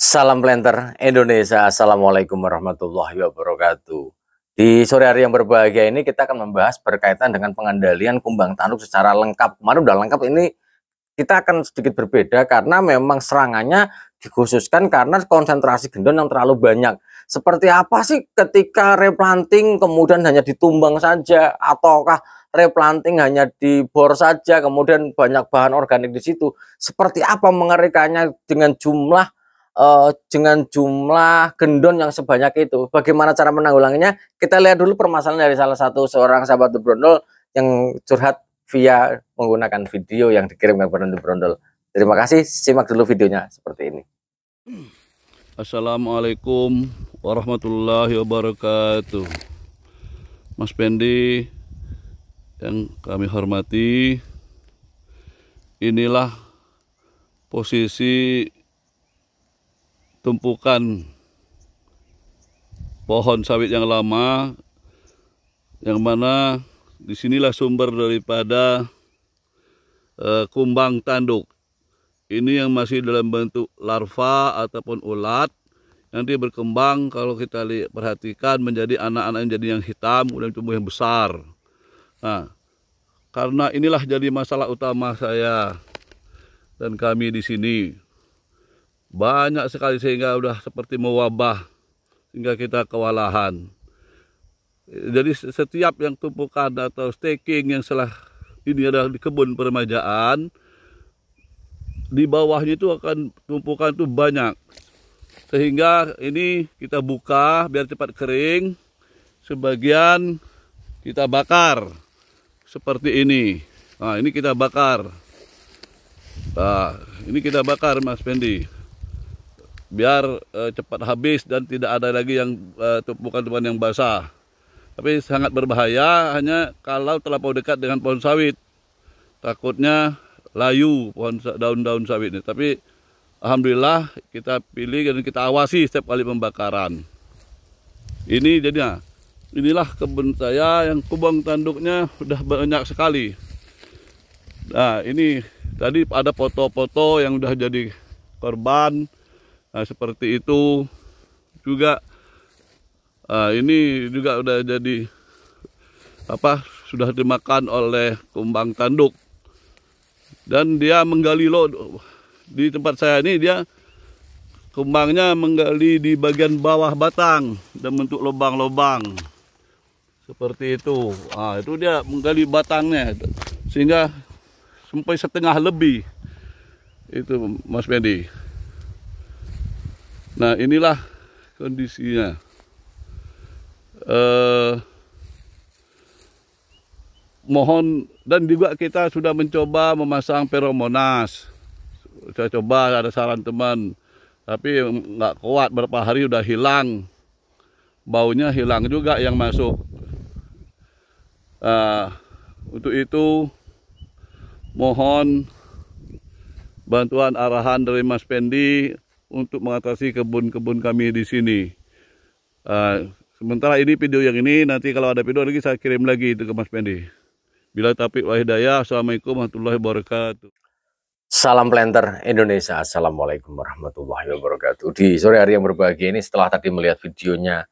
Salam Planter Indonesia, Assalamualaikum warahmatullahi wabarakatuh. Di sore hari yang berbahagia ini kita akan membahas berkaitan dengan pengendalian kumbang tanduk secara lengkap. Kemarin udah lengkap, ini kita akan sedikit berbeda karena memang serangannya dikhususkan karena konsentrasi gendon yang terlalu banyak. Seperti apa sih ketika replanting kemudian hanya ditumbang saja ataukah replanting hanya dibor saja kemudian banyak bahan organik di situ. Seperti apa mengerikannya dengan jumlah uh, dengan jumlah gendon yang sebanyak itu. Bagaimana cara menanggulanginya? Kita lihat dulu permasalahan dari salah satu seorang sahabat Brondol yang curhat via menggunakan video yang dikirim ke Brondol Brondol. Terima kasih, simak dulu videonya seperti ini. Assalamualaikum warahmatullahi wabarakatuh. Mas Pendi yang kami hormati, inilah posisi tumpukan pohon sawit yang lama yang mana disinilah sumber daripada uh, kumbang tanduk ini yang masih dalam bentuk larva ataupun ulat nanti berkembang kalau kita lihat, perhatikan menjadi anak-anak yang jadi yang hitam kemudian tumbuh yang besar nah karena inilah jadi masalah utama saya dan kami di sini banyak sekali sehingga sudah seperti mewabah sehingga kita kewalahan jadi setiap yang tumpukan atau staking yang setelah ini adalah di kebun permajaan di bawahnya itu akan tumpukan itu banyak sehingga ini kita buka biar cepat kering sebagian kita bakar seperti ini nah ini kita bakar nah, ini kita bakar mas Pendi biar uh, cepat habis dan tidak ada lagi yang uh, eh, tumpukan-tumpukan yang basah. Tapi sangat berbahaya hanya kalau terlalu dekat dengan pohon sawit. Takutnya layu pohon daun-daun sawit ini. Tapi alhamdulillah kita pilih dan kita awasi setiap kali pembakaran. Ini jadinya inilah kebun saya yang kubang tanduknya sudah banyak sekali. Nah, ini tadi ada foto-foto yang sudah jadi korban nah, seperti itu juga nah, ini juga udah jadi apa sudah dimakan oleh kumbang tanduk dan dia menggali lo di tempat saya ini dia kumbangnya menggali di bagian bawah batang dan bentuk lubang-lubang seperti itu nah, itu dia menggali batangnya sehingga sampai setengah lebih itu Mas Medi Nah inilah kondisinya. Eh, mohon dan juga kita sudah mencoba memasang peromonas. Saya coba ada saran teman, tapi nggak kuat berapa hari udah hilang, baunya hilang juga yang masuk. Eh, untuk itu mohon bantuan arahan dari Mas Pendi untuk mengatasi kebun-kebun kami di sini. Uh, sementara ini video yang ini nanti kalau ada video lagi saya kirim lagi itu ke Mas Pendi. Bila tapi Wahidaya, Assalamualaikum warahmatullahi wabarakatuh. Salam Planter Indonesia, Assalamualaikum warahmatullahi wabarakatuh. Di sore hari yang berbahagia ini setelah tadi melihat videonya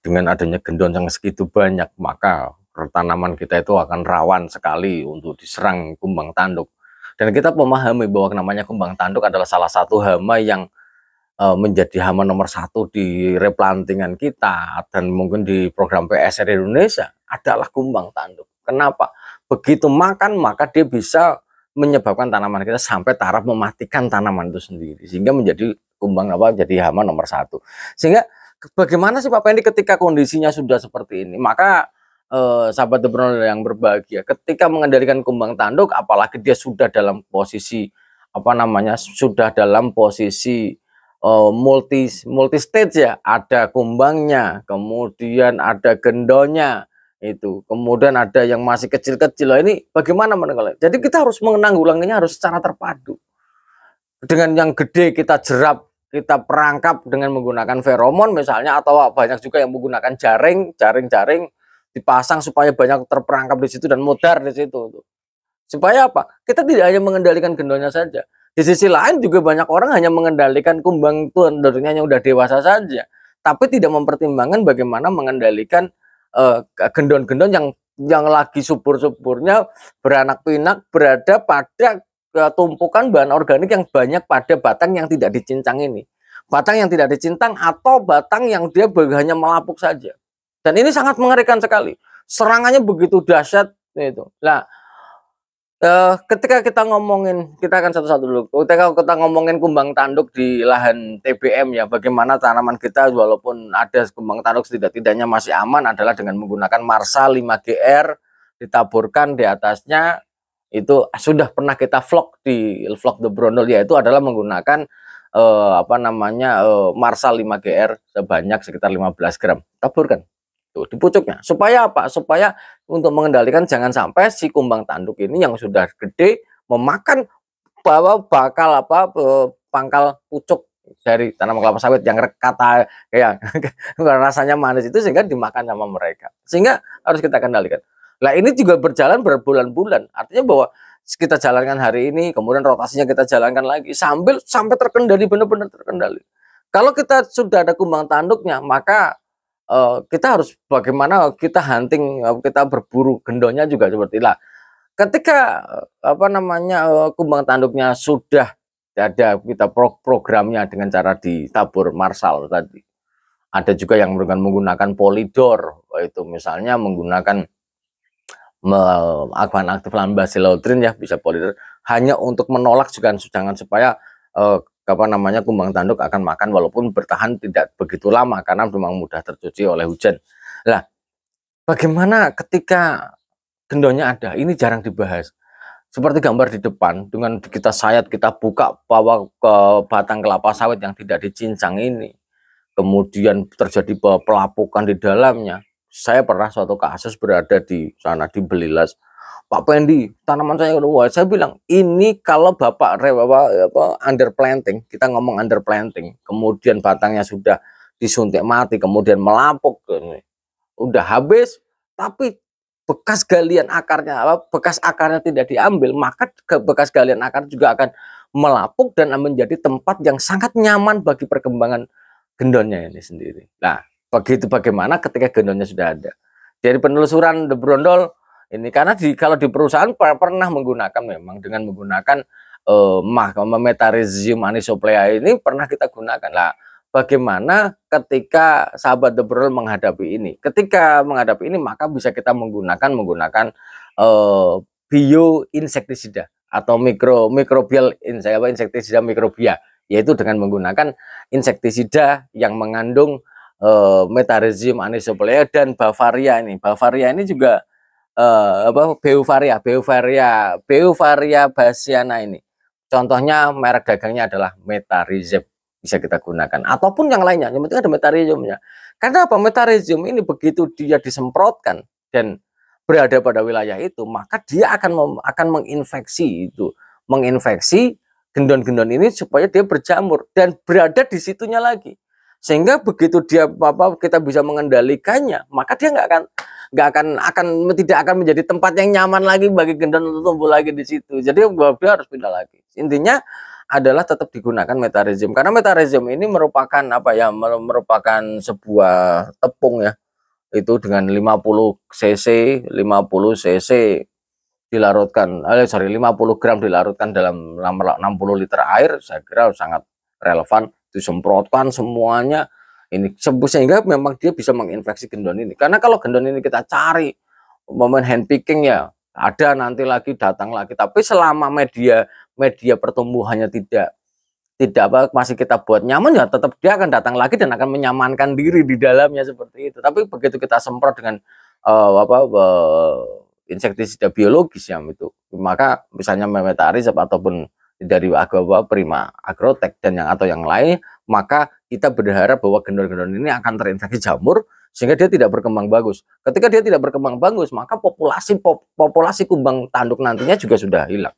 dengan adanya gendon yang segitu banyak, maka pertanaman kita itu akan rawan sekali untuk diserang kumbang tanduk. Dan kita memahami bahwa namanya kumbang tanduk adalah salah satu hama yang Eh, menjadi hama nomor satu di replantingan kita dan mungkin di program PSR Indonesia adalah kumbang tanduk. Kenapa? Begitu makan maka dia bisa menyebabkan tanaman kita sampai taraf mematikan tanaman itu sendiri sehingga menjadi kumbang apa jadi hama nomor satu. Sehingga bagaimana sih Pak ini ketika kondisinya sudah seperti ini? Maka eh, sahabat entrepreneur yang berbahagia ketika mengendalikan kumbang tanduk apalagi dia sudah dalam posisi apa namanya sudah dalam posisi uh, multi multi stage ya, ada kumbangnya, kemudian ada gendonya itu, kemudian ada yang masih kecil-kecil. Nah, ini bagaimana menanggulangi? Jadi kita harus menanggulanginya harus secara terpadu. Dengan yang gede kita jerap, kita perangkap dengan menggunakan feromon misalnya atau banyak juga yang menggunakan jaring, jaring-jaring dipasang supaya banyak terperangkap di situ dan modar di situ. Supaya apa? Kita tidak hanya mengendalikan gendonya saja, di sisi lain juga banyak orang hanya mengendalikan kumbang itu yang udah dewasa saja, tapi tidak mempertimbangkan bagaimana mengendalikan eh, gendon-gendon uh, yang yang lagi subur-suburnya beranak pinak berada pada uh, tumpukan bahan organik yang banyak pada batang yang tidak dicincang ini. Batang yang tidak dicincang atau batang yang dia hanya melapuk saja. Dan ini sangat mengerikan sekali. Serangannya begitu dahsyat itu. Nah, Uh, ketika kita ngomongin, kita akan satu-satu dulu. Ketika kita ngomongin kumbang tanduk di lahan TBM ya, bagaimana tanaman kita walaupun ada kumbang tanduk setidak-tidaknya masih aman adalah dengan menggunakan Marsa 5GR ditaburkan di atasnya itu sudah pernah kita vlog di vlog The Brondol yaitu adalah menggunakan uh, apa namanya uh, Marsa 5GR sebanyak sekitar 15 gram. Taburkan Tuh, gitu, di pucuknya. Supaya apa? Supaya untuk mengendalikan jangan sampai si kumbang tanduk ini yang sudah gede memakan bahwa bakal apa e, pangkal pucuk dari tanaman kelapa sawit yang kata kayak rasanya manis itu sehingga dimakan sama mereka. Sehingga harus kita kendalikan. lah ini juga berjalan berbulan-bulan. Artinya bahwa kita jalankan hari ini, kemudian rotasinya kita jalankan lagi sambil sampai terkendali benar-benar terkendali. Kalau kita sudah ada kumbang tanduknya, maka uh, kita harus bagaimana kita hunting, eh, kita berburu gendonya juga seperti lah. Ketika eh, apa namanya uh, kumbang tanduknya sudah ada kita pro programnya dengan cara ditabur marsal tadi. Ada juga yang menggunakan polidor, itu misalnya menggunakan akan aktif lambasilotrin ya bisa polidor hanya untuk menolak juga jangan supaya uh, apa namanya kumbang tanduk akan makan walaupun bertahan tidak begitu lama karena memang mudah tercuci oleh hujan. Lah, bagaimana ketika gendonya ada? Ini jarang dibahas. Seperti gambar di depan dengan kita sayat kita buka bawa ke batang kelapa sawit yang tidak dicincang ini. Kemudian terjadi pelapukan di dalamnya. Saya pernah suatu kasus berada di sana di Belilas Pak Pendi, tanaman saya kedua. saya bilang ini kalau Bapak Bapak apa under planting, kita ngomong under planting, kemudian batangnya sudah disuntik mati, kemudian melapuk udah habis, tapi bekas galian akarnya apa bekas akarnya tidak diambil, maka bekas galian akar juga akan melapuk dan menjadi tempat yang sangat nyaman bagi perkembangan gendonnya ini sendiri. Nah, begitu bagaimana ketika gendonnya sudah ada. Jadi penelusuran The Brondol ini karena di kalau di perusahaan pernah menggunakan memang dengan menggunakan eh, mah metarizium anisoplea ini pernah kita gunakan lah bagaimana ketika sahabat Debrol menghadapi ini ketika menghadapi ini maka bisa kita menggunakan menggunakan eh, bio insektisida atau mikro mikrobial apa insektisida mikrobia yaitu dengan menggunakan insektisida yang mengandung uh, eh, metarizium anisoplea dan bavaria ini bavaria ini juga uh, apa Beuvaria, Beuvaria, Beuvaria basiana ini. Contohnya merek dagangnya adalah Metarizep bisa kita gunakan ataupun yang lainnya. Yang penting ada metariziumnya. Karena apa? Metarizium ini begitu dia disemprotkan dan berada pada wilayah itu, maka dia akan akan menginfeksi itu, menginfeksi gendon-gendon ini supaya dia berjamur dan berada di situnya lagi. Sehingga begitu dia apa kita bisa mengendalikannya, maka dia nggak akan nggak akan akan tidak akan menjadi tempat yang nyaman lagi bagi gendon untuk tumbuh lagi di situ. Jadi ya, dia harus pindah lagi. Intinya adalah tetap digunakan metarizim karena metarizim ini merupakan apa ya merupakan sebuah tepung ya itu dengan 50 cc 50 cc dilarutkan eh, sorry 50 gram dilarutkan dalam 60 liter air saya kira sangat relevan disemprotkan semuanya ini sehingga memang dia bisa menginfeksi gendon ini karena kalau gendon ini kita cari momen hand picking ya ada nanti lagi datang lagi tapi selama media media pertumbuhannya tidak tidak apa masih kita buat nyaman ya tetap dia akan datang lagi dan akan menyamankan diri di dalamnya seperti itu tapi begitu kita semprot dengan uh, apa uh, insektisida biologis yang itu maka misalnya memetaris ataupun dari agro prima agrotek dan yang atau yang lain maka kita berharap bahwa gendon-gendon ini akan terinfeksi jamur sehingga dia tidak berkembang bagus. Ketika dia tidak berkembang bagus, maka populasi pop, populasi kumbang tanduk nantinya juga sudah hilang.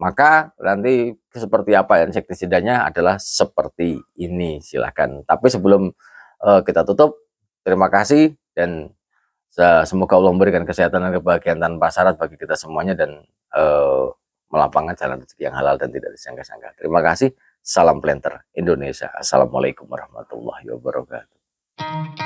Maka nanti seperti apa insektisidanya adalah seperti ini. Silahkan. Tapi sebelum uh, kita tutup, terima kasih dan eh, semoga Allah memberikan kesehatan dan kebahagiaan tanpa syarat bagi kita semuanya dan uh, melapangkan jalan rezeki yang halal dan tidak disangka-sangka. Terima kasih. Salam Planter Indonesia. Assalamualaikum warahmatullahi wabarakatuh.